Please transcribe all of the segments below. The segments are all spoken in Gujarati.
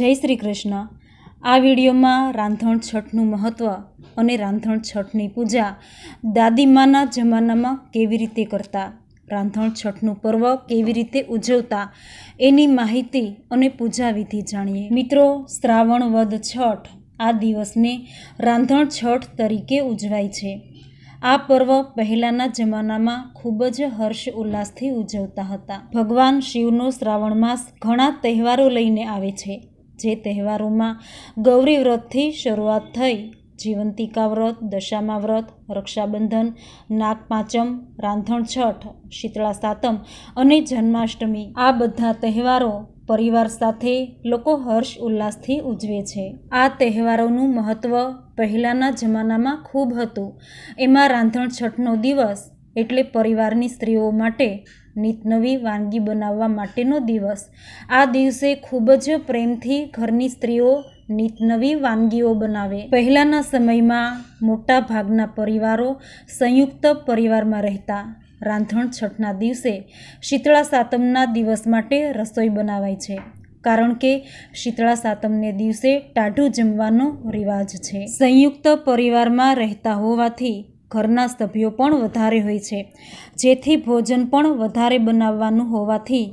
જય શ્રી કૃષ્ણ આ વિડીયોમાં રાંધણ છઠનું મહત્ત્વ અને રાંધણ છઠની પૂજા દાદીમાના જમાનામાં કેવી રીતે કરતા રાંધણ છઠનું પર્વ કેવી રીતે ઉજવતા એની માહિતી અને પૂજા વિધિ જાણીએ મિત્રો શ્રાવણ વદ છઠ આ દિવસને રાંધણ છઠ તરીકે ઉજવાય છે આ પર્વ પહેલાંના જમાનામાં ખૂબ જ હર્ષ ઉલ્લાસથી ઉજવતા હતા ભગવાન શિવનો શ્રાવણ માસ ઘણા તહેવારો લઈને આવે છે જે તહેવારોમાં ગૌરી વ્રતથી શરૂઆત થઈ જીવંતિકા વ્રત દશામા વ્રત રક્ષાબંધન નાગપાંચમ રાંધણ છઠ શીતળા સાતમ અને જન્માષ્ટમી આ બધા તહેવારો પરિવાર સાથે લોકો હર્ષ ઉલ્લાસથી ઉજવે છે આ તહેવારોનું મહત્ત્વ પહેલાંના જમાનામાં ખૂબ હતું એમાં રાંધણ છઠનો દિવસ એટલે પરિવારની સ્ત્રીઓ માટે નીતનવી વાનગી બનાવવા માટેનો દિવસ આ દિવસે ખૂબ જ પ્રેમથી ઘરની સ્ત્રીઓ નીતનવી વાનગીઓ બનાવે પહેલાંના સમયમાં મોટા ભાગના પરિવારો સંયુક્ત પરિવારમાં રહેતા રાંધણ છઠના દિવસે શીતળા સાતમના દિવસ માટે રસોઈ બનાવાય છે કારણ કે શીતળા સાતમને દિવસે ટાઢું જમવાનો રિવાજ છે સંયુક્ત પરિવારમાં રહેતા હોવાથી ઘરના સભ્યો પણ વધારે હોય છે જેથી ભોજન પણ વધારે બનાવવાનું હોવાથી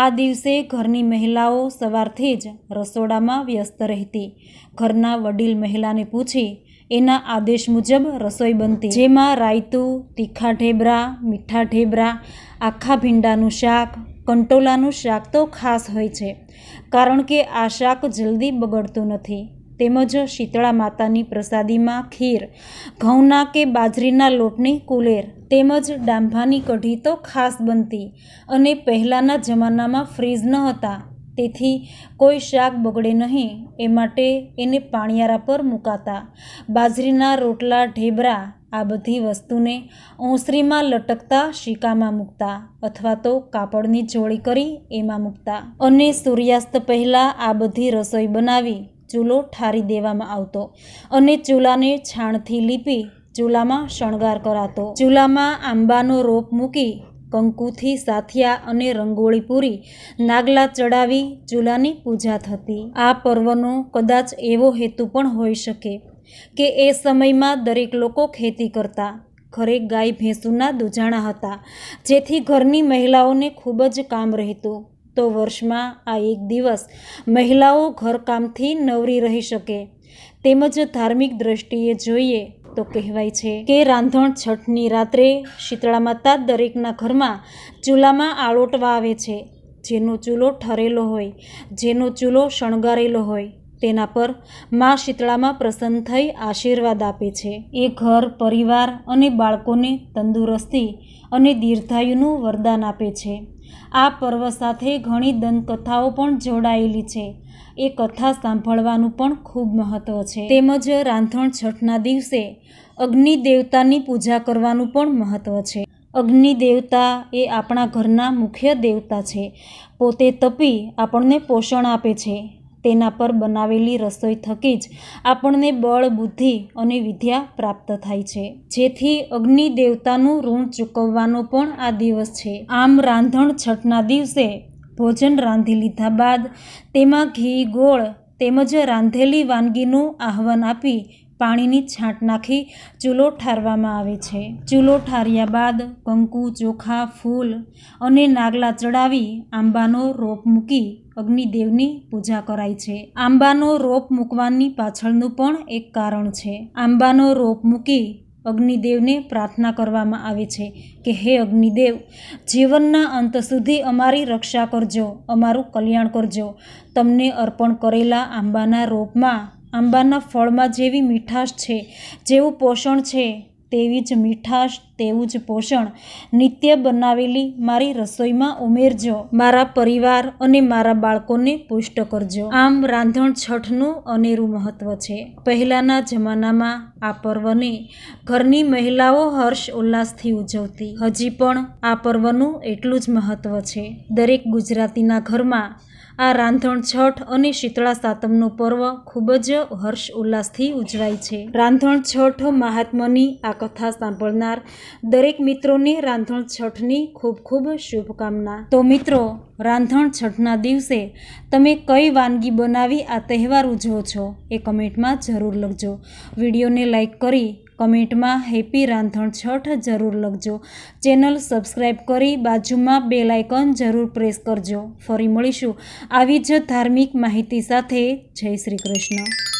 આ દિવસે ઘરની મહિલાઓ સવારથી જ રસોડામાં વ્યસ્ત રહેતી ઘરના વડીલ મહિલાને પૂછી એના આદેશ મુજબ રસોઈ બનતી જેમાં રાયતું તીખા ઢેબરા મીઠા ઢેબરા આખા ભીંડાનું શાક કંટોલાનું શાક તો ખાસ હોય છે કારણ કે આ શાક જલ્દી બગડતું નથી તેમજ શીતળા માતાની પ્રસાદીમાં ખીર ઘઉંના કે બાજરીના લોટની કુલેર તેમજ ડાંભાની કઢી તો ખાસ બનતી અને પહેલાંના જમાનામાં ફ્રીજ ન હતા તેથી કોઈ શાક બગડે નહીં એ માટે એને પાણિયારા પર મૂકાતા બાજરીના રોટલા ઢેબરા આ બધી વસ્તુને ઓસરીમાં લટકતા શીકામાં મૂકતા અથવા તો કાપડની જોડી કરી એમાં મૂકતા અને સૂર્યાસ્ત પહેલાં આ બધી રસોઈ બનાવી ચૂલો ઠારી દેવામાં આવતો અને ચૂલાને છાણથી લીપી ચૂલામાં શણગાર કરાતો ચૂલામાં આંબાનો રોપ મૂકી કંકુથી સાથિયા અને રંગોળી પૂરી નાગલા ચડાવી ચૂલાની પૂજા થતી આ પર્વનો કદાચ એવો હેતુ પણ હોઈ શકે કે એ સમયમાં દરેક લોકો ખેતી કરતા ઘરે ગાય ભેંસુના દૂજાણા હતા જેથી ઘરની મહિલાઓને ખૂબ જ કામ રહેતું તો વર્ષમાં આ એક દિવસ મહિલાઓ ઘરકામથી નવરી રહી શકે તેમજ ધાર્મિક દ્રષ્ટિએ જોઈએ તો કહેવાય છે કે રાંધણ છઠની રાત્રે શીતળા માતા દરેકના ઘરમાં ચૂલામાં આળોટવા આવે છે જેનો ચૂલો ઠરેલો હોય જેનો ચૂલો શણગારેલો હોય તેના પર મા શીતળામાં પ્રસન્ન થઈ આશીર્વાદ આપે છે એ ઘર પરિવાર અને બાળકોને તંદુરસ્તી અને દીર્ઘાયુનું વરદાન આપે છે આ પર્વ સાથે ઘણી દંતકથાઓ પણ જોડાયેલી છે એ કથા સાંભળવાનું પણ ખૂબ મહત્ત્વ છે તેમજ રાંધણ છઠના દિવસે અગ્નિ દેવતાની પૂજા કરવાનું પણ મહત્ત્વ છે અગ્નિ દેવતા એ આપણા ઘરના મુખ્ય દેવતા છે પોતે તપી આપણને પોષણ આપે છે તેના પર બનાવેલી રસોઈ થકી જ આપણને બળ બુદ્ધિ અને વિદ્યા પ્રાપ્ત થાય છે જેથી અગ્નિ દેવતાનું ઋણ ચૂકવવાનો પણ આ દિવસ છે આમ રાંધણ છઠના દિવસે ભોજન રાંધી લીધા બાદ તેમાં ઘી ગોળ તેમજ રાંધેલી વાનગીનું આહવાન આપી પાણીની છાંટ નાખી ચૂલો ઠારવામાં આવે છે ચૂલો ઠાર્યા બાદ કંકુ ચોખા ફૂલ અને નાગલા ચડાવી આંબાનો રોપ મૂકી અગ્નિદેવની પૂજા કરાય છે આંબાનો રોપ મૂકવાની પાછળનું પણ એક કારણ છે આંબાનો રોપ મૂકી અગ્નિદેવને પ્રાર્થના કરવામાં આવે છે કે હે અગ્નિદેવ જીવનના અંત સુધી અમારી રક્ષા કરજો અમારું કલ્યાણ કરજો તમને અર્પણ કરેલા આંબાના રોપમાં આંબાના ફળમાં જેવી મીઠાશ છે જેવું પોષણ છે તેવી જ મીઠાશ તેવું જ પોષણ નિત્ય બનાવેલી મારી રસોઈમાં ઉમેરજો મારા પરિવાર અને મારા બાળકોને પુષ્ટ કરજો આમ રાંધણ છઠનું અનેરું મહત્ત્વ છે પહેલાંના જમાનામાં આ પર્વને ઘરની મહિલાઓ હર્ષ ઉલ્લાસથી ઉજવતી હજી પણ આ પર્વનું એટલું જ મહત્ત્વ છે દરેક ગુજરાતીના ઘરમાં આ રાંધણ છઠ અને શીતળા સાતમનો પર્વ ખૂબ જ હર્ષ ઉલ્લાસથી ઉજવાય છે રાંધણ છઠ મહાત્માની આ કથા સાંભળનાર દરેક મિત્રોને રાંધણ છઠની ખૂબ ખૂબ શુભકામના તો મિત્રો રાંધણ છઠના દિવસે તમે કઈ વાનગી બનાવી આ તહેવાર ઉજવો છો એ કમેન્ટમાં જરૂર લખજો વિડીયોને લાઇક કરી કમેન્ટમાં હેપી રાંધણ છઠ જરૂર લખજો ચેનલ સબસ્ક્રાઈબ કરી બાજુમાં બે લાયકન જરૂર પ્રેસ કરજો ફરી મળીશું આવી જ ધાર્મિક માહિતી સાથે જય શ્રી કૃષ્ણ